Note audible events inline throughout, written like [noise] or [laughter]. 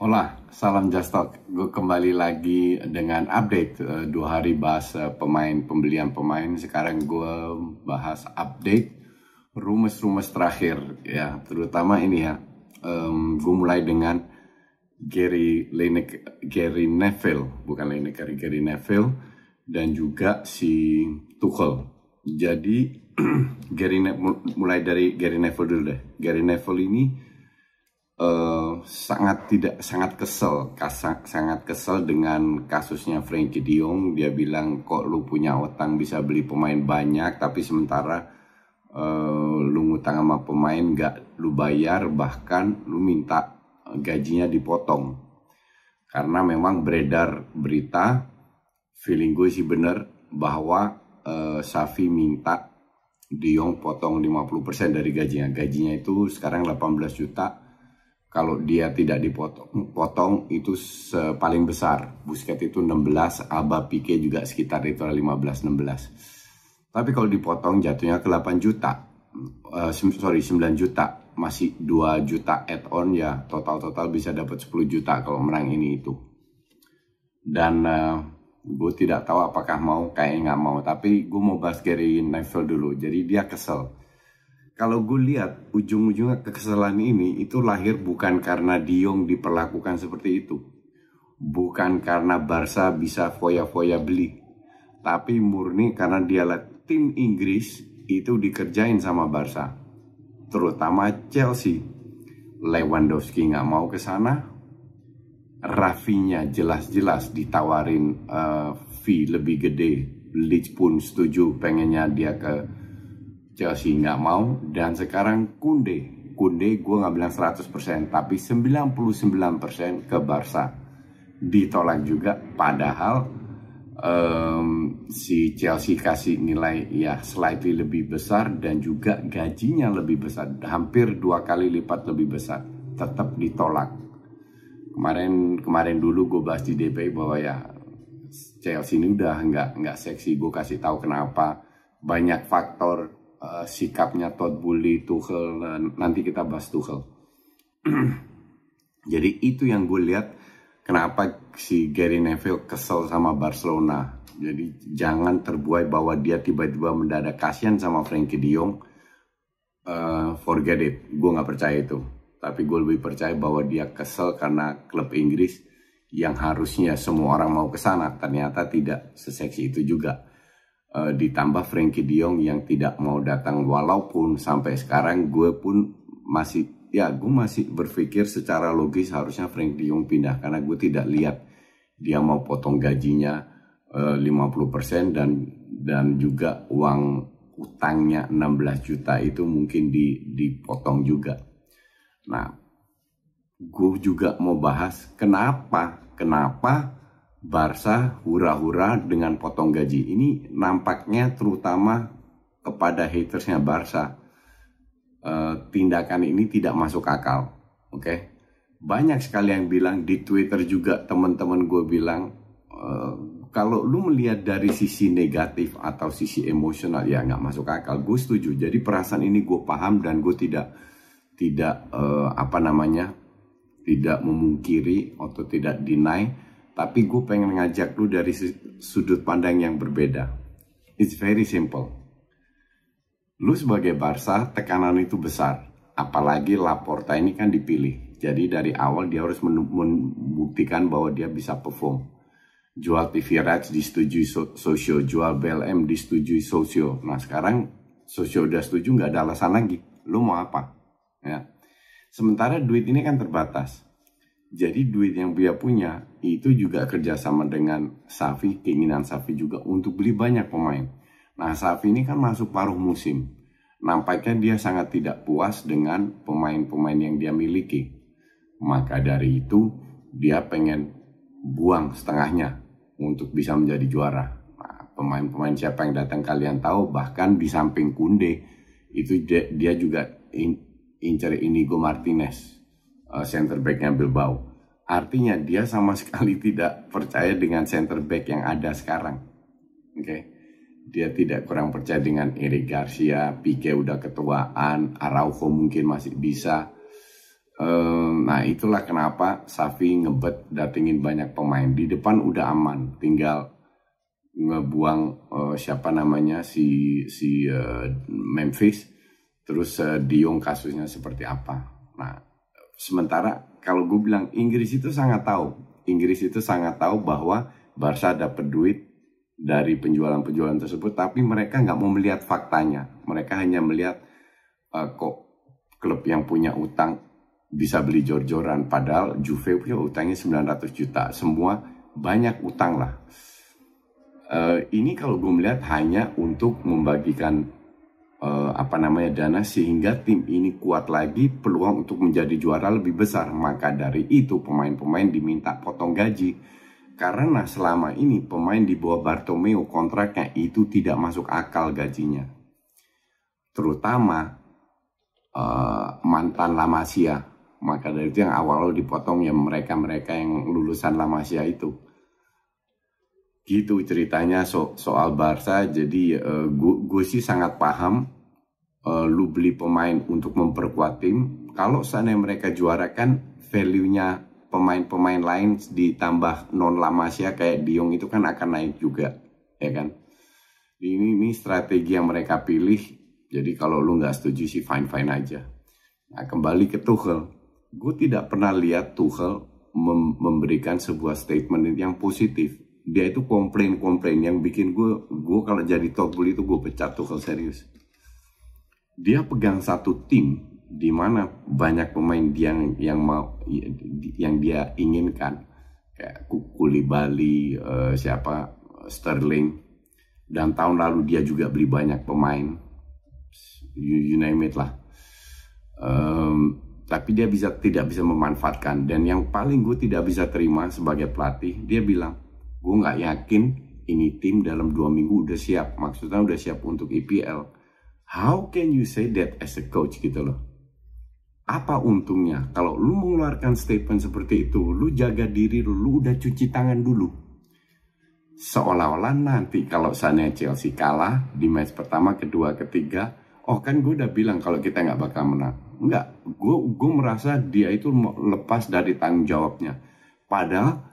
Hola, salam Just Gue kembali lagi dengan update uh, dua hari bahas eh, pemain pembelian pemain. Sekarang gue bahas update rumus-rumus terakhir ya, terutama ini ya. Um, gue mulai dengan Gary Linek, Gary Neville, bukan Lineker, Gary Neville dan juga si Tuchel. Jadi [clears throat] Gary ne mulai dari Gary Neville dulu deh. Gary Neville ini Eh, sangat tidak sangat kesel sangat kesel dengan kasusnya Frankie Diung dia bilang kok lu punya utang bisa beli pemain banyak tapi sementara uh, lu ngutang sama pemain gak lu bayar bahkan lu minta gajinya dipotong karena memang beredar berita feeling gue sih bener bahwa uh, eh, Safi minta De Jong potong 50% dari gajinya gajinya itu sekarang 18 juta kalau dia tidak dipotong potong itu paling besar Busket itu 16 Aba Pique juga sekitar itu 15 16 tapi kalau dipotong jatuhnya ke 8 juta uh, sorry 9 juta masih 2 juta add on ya total-total bisa dapat 10 juta kalau menang ini itu dan uh, eh, gue tidak tahu apakah mau kayaknya nggak mau tapi gue mau bahas Gary Neville dulu jadi dia kesel kalau gue lihat ujung-ujungnya kekesalan ini itu lahir bukan karena Diong diperlakukan seperti itu. Bukan karena Barca bisa foya-foya beli. Tapi murni karena dialah tim Inggris itu dikerjain sama Barca. Terutama Chelsea. Lewandowski nggak mau ke sana. Rafinya jelas-jelas ditawarin uh, fee lebih gede. Leeds pun setuju pengennya dia ke Chelsea nggak mau dan sekarang Kunde Kunde gue nggak bilang 100% tapi 99% ke Barca ditolak juga padahal um, si Chelsea kasih nilai ya slightly lebih besar dan juga gajinya lebih besar hampir dua kali lipat lebih besar tetap ditolak kemarin kemarin dulu gue bahas di DPI bahwa ya Chelsea ini udah nggak nggak seksi gue kasih tahu kenapa banyak faktor Eh, sikapnya Todd Bully, Tuchel, nah, nanti kita bahas Tuchel. [clears throat] Jadi itu yang gue lihat kenapa si Gary Neville kesel sama Barcelona. Jadi jangan terbuai bahwa dia tiba-tiba mendadak kasihan sama Frankie De Jong. Uh, forget it, gue gak percaya itu. Tapi gue lebih percaya bahwa dia kesel karena klub Inggris yang harusnya semua orang mau ke sana ternyata tidak seseksi itu juga. Eh, ditambah Frankie Diong yang tidak mau datang walaupun sampai sekarang gue pun masih ya gue masih berpikir secara logis harusnya Frank Diong pindah karena gue tidak lihat dia mau potong gajinya eh, uh, 50% dan dan juga uang utangnya 16 juta itu mungkin di, dipotong juga. Nah, gue juga mau bahas kenapa, kenapa Barca hura-hura dengan potong gaji. Ini nampaknya terutama kepada hatersnya Barca. E, tindakan ini tidak masuk akal. Oke. Okay? Banyak sekali yang bilang di Twitter juga teman-teman gue bilang e, kalau lu melihat dari sisi negatif atau sisi emosional ya nggak masuk akal. Gue setuju. Jadi perasaan ini gue paham dan gue tidak tidak e, apa namanya tidak memungkiri atau tidak deny tapi gue pengen ngajak lu dari sudut pandang yang berbeda. It's very simple. Lu sebagai Barca, tekanan itu besar. Apalagi Laporta ini kan dipilih. Jadi dari awal dia harus membuktikan bahwa dia bisa perform. Jual TV rights disetujui sosio, jual BLM disetujui sosio. Nah sekarang sosio udah setuju nggak ada alasan lagi. Lu mau apa? Ya. Sementara duit ini kan terbatas jadi duit yang dia punya itu juga kerjasama dengan Safi, keinginan Safi juga untuk beli banyak pemain. Nah Safi ini kan masuk paruh musim. Nampaknya dia sangat tidak puas dengan pemain-pemain yang dia miliki. Maka dari itu dia pengen buang setengahnya untuk bisa menjadi juara. Nah, pemain-pemain siapa yang datang kalian tahu bahkan di samping Kunde itu dia, dia juga in, incer Inigo Martinez Center eh, center backnya Bilbao. Artinya dia sama [laughs] sekali tidak percaya dengan center back yang ada sekarang. Oke. Okay? Dia tidak kurang percaya dengan Eric Garcia, Pique udah ketuaan, Araujo mungkin masih bisa. Ehm, nah itulah kenapa Safi ngebet datengin banyak pemain di depan udah aman, tinggal ngebuang uh, siapa namanya si si uh, Memphis, terus uh, eh, Diung kasusnya seperti apa. Nah sementara kalau gue bilang Inggris itu sangat tahu. Inggris itu sangat tahu bahwa Barca dapat duit dari penjualan-penjualan tersebut, tapi mereka nggak mau melihat faktanya. Mereka hanya melihat uh, kok klub yang punya utang bisa beli jor-joran. Padahal Juve punya utangnya 900 juta. Semua banyak utang lah. Uh, ini kalau gue melihat hanya untuk membagikan uh, apa namanya dana sehingga tim ini kuat lagi peluang untuk menjadi juara lebih besar maka dari itu pemain-pemain diminta potong gaji karena selama ini pemain di bawah Bartomeu kontraknya itu tidak masuk akal gajinya terutama uh, mantan Lamasia maka dari itu yang awal dipotong ya mereka-mereka yang lulusan Lamasia itu gitu ceritanya so soal Barca jadi uh, gue sih sangat paham uh, lu beli pemain untuk memperkuat tim kalau sana mereka juara kan value-nya pemain-pemain lain ditambah non lamasia kayak Diung itu kan akan naik juga ya kan ini ini strategi yang mereka pilih jadi kalau lu nggak setuju sih fine fine aja nah kembali ke Tuchel gue tidak pernah lihat Tuchel memberikan sebuah statement yang positif dia itu komplain-komplain yang bikin gue gue kalau jadi tokbul itu gue pecat tuh kalau serius dia pegang satu tim di mana banyak pemain dia yang yang mau yang dia inginkan kayak Kukuli Bali uh, eh, siapa Sterling dan tahun lalu dia juga beli banyak pemain you, you name it lah um, tapi dia bisa tidak bisa memanfaatkan dan yang paling gue tidak bisa terima sebagai pelatih dia bilang Gue nggak yakin ini tim dalam dua minggu udah siap. Maksudnya udah siap untuk IPL. E How can you say that as a coach gitu loh? Apa untungnya kalau lu mengeluarkan statement seperti itu, lu jaga diri lu, lu udah cuci tangan dulu. Seolah-olah nanti kalau sana Chelsea kalah di match pertama, kedua, ketiga, oh kan gue udah bilang kalau kita nggak bakal menang enggak gue gue merasa dia itu lepas dari tanggung jawabnya padahal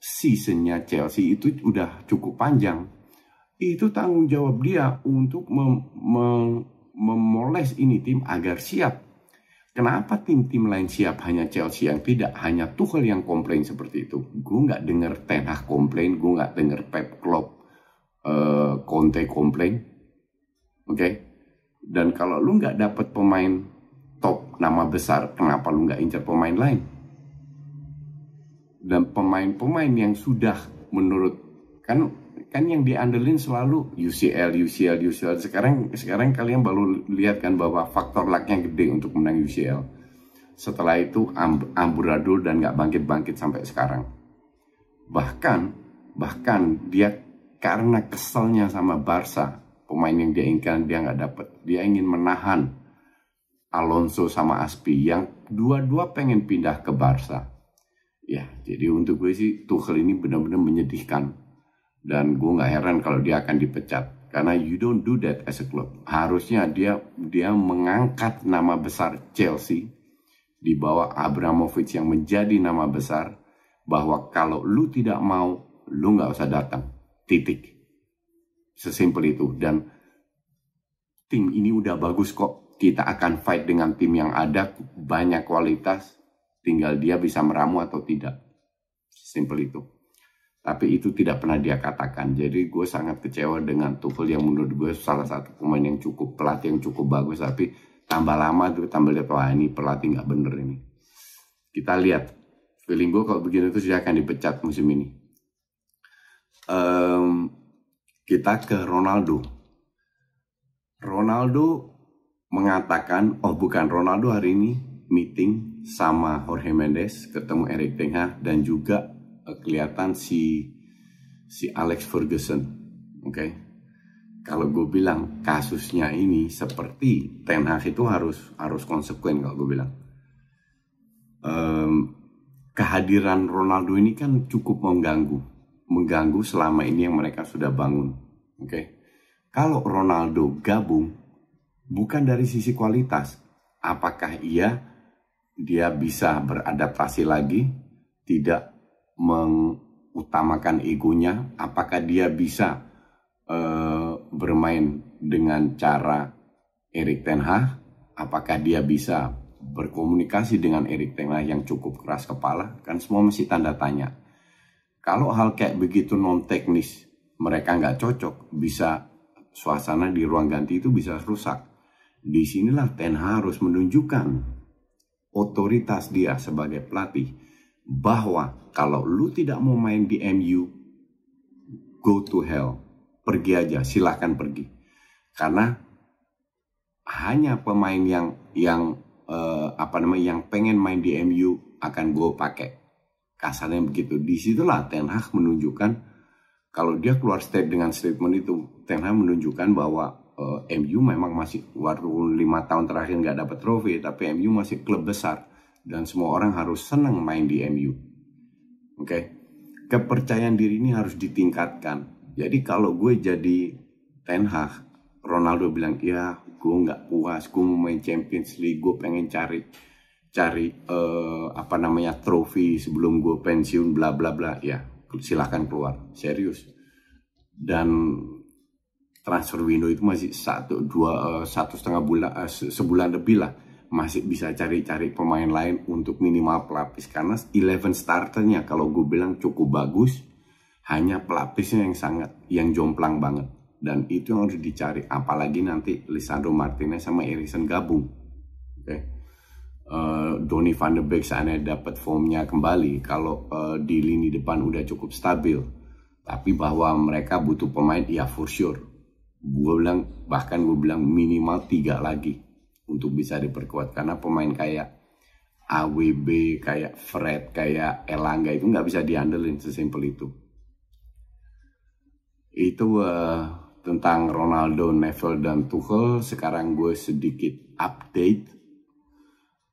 seasonnya Chelsea itu udah cukup panjang itu tanggung jawab dia untuk mem mem memoles ini tim agar siap kenapa tim-tim lain siap hanya Chelsea yang tidak hanya Tuchel yang komplain seperti itu gue nggak denger Ten komplain gue nggak denger Pep Klopp uh, Conte komplain oke okay? dan kalau lu nggak dapet pemain top nama besar kenapa lu nggak incer pemain lain dan pemain-pemain yang sudah menurut kan kan yang diandelin selalu UCL UCL UCL sekarang sekarang kalian baru lihat kan bahwa faktor lucknya gede untuk menang UCL setelah itu amb amburadul dan nggak bangkit bangkit sampai sekarang bahkan bahkan dia karena keselnya sama Barca pemain yang dia inginkan dia nggak dapat dia ingin menahan Alonso sama Aspi yang dua-dua pengen pindah ke Barca Ya, jadi untuk gue sih Tuchel ini benar-benar menyedihkan. Dan gue nggak heran kalau dia akan dipecat. Karena you don't do that as a club. Harusnya dia dia mengangkat nama besar Chelsea di bawah Abramovich yang menjadi nama besar bahwa kalau lu tidak mau, lu nggak usah datang. Titik. Sesimpel itu. Dan tim ini udah bagus kok. Kita akan fight dengan tim yang ada, banyak kualitas, Tinggal dia bisa meramu atau tidak. simple itu. Tapi itu tidak pernah dia katakan. Jadi gue sangat kecewa dengan Tuchel yang menurut gue salah satu pemain yang cukup pelatih yang cukup bagus. Tapi tambah lama tuh tambah lihat wah ini pelatih nggak bener ini. Kita lihat. Feeling gue kalau begini tuh sudah akan dipecat musim ini. Um, kita ke Ronaldo. Ronaldo mengatakan, oh bukan Ronaldo hari ini meeting sama Jorge Mendes ketemu Eric Ten Hag dan juga eh, kelihatan si si Alex Ferguson oke okay? kalau gue bilang kasusnya ini seperti Ten Hag itu harus harus konsekuen kalau gue bilang um, kehadiran Ronaldo ini kan cukup mengganggu mengganggu selama ini yang mereka sudah bangun oke okay? kalau Ronaldo gabung bukan dari sisi kualitas apakah ia dia bisa beradaptasi lagi, tidak mengutamakan egonya, apakah dia bisa uh, bermain dengan cara Erik Ten Hag, apakah dia bisa berkomunikasi dengan Erik Ten Hag yang cukup keras kepala, kan semua masih tanda tanya. Kalau hal kayak begitu non teknis, mereka nggak cocok, bisa suasana di ruang ganti itu bisa rusak. Disinilah Ten Hag harus menunjukkan otoritas dia sebagai pelatih bahwa kalau lu tidak mau main di MU, go to hell. Pergi aja, silahkan pergi. Karena hanya pemain yang yang eh, apa namanya yang pengen main di MU akan gue pakai. Kasarnya begitu. Disitulah Ten Hag menunjukkan kalau dia keluar state dengan statement itu, Ten Hag menunjukkan bahwa uh, eh, MU memang masih waktu lima tahun terakhir nggak dapat trofi tapi MU masih klub besar dan semua orang harus senang main di MU. Oke. Okay? Kepercayaan diri ini harus ditingkatkan. Jadi kalau gue jadi Ten Hag, Ronaldo bilang iya gue nggak puas, gue mau main Champions League, gue pengen cari cari uh, apa namanya trofi sebelum gue pensiun bla bla bla ya silahkan keluar serius dan transfer window itu masih satu dua eh, satu setengah bulan eh, sebulan lebih lah masih bisa cari-cari pemain lain untuk minimal pelapis karena 11 starternya kalau gue bilang cukup bagus hanya pelapisnya yang sangat yang jomplang banget dan itu yang harus dicari apalagi nanti Lisandro Martinez sama Erikson gabung oke okay. Uh, eh, Donny van de Beek seandainya dapat formnya kembali kalau uh, di lini depan udah cukup stabil tapi bahwa mereka butuh pemain ya for sure gue bilang bahkan gue bilang minimal tiga lagi untuk bisa diperkuat karena pemain kayak AWB kayak Fred kayak Elangga itu nggak bisa diandelin sesimpel itu itu uh, tentang Ronaldo, Neville dan Tuchel sekarang gue sedikit update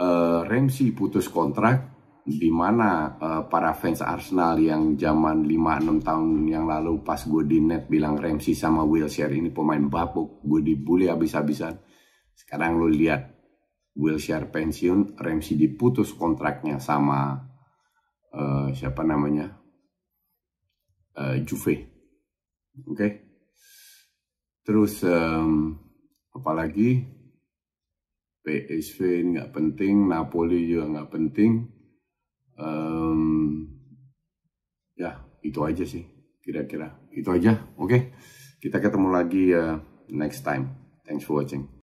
uh, Ramsey putus kontrak di mana uh, para fans Arsenal yang zaman 5-6 tahun yang lalu pas gue di net bilang Ramsey sama Wilshere ini pemain babuk, gue dibully habis-habisan. Sekarang lo lihat Wilshere pensiun, Ramsey diputus kontraknya sama uh, siapa namanya uh, Juve, oke? Okay? Terus um, apalagi PSV nggak penting, Napoli juga nggak penting um, ya itu aja sih kira-kira itu aja oke okay? kita ketemu lagi uh, next time thanks for watching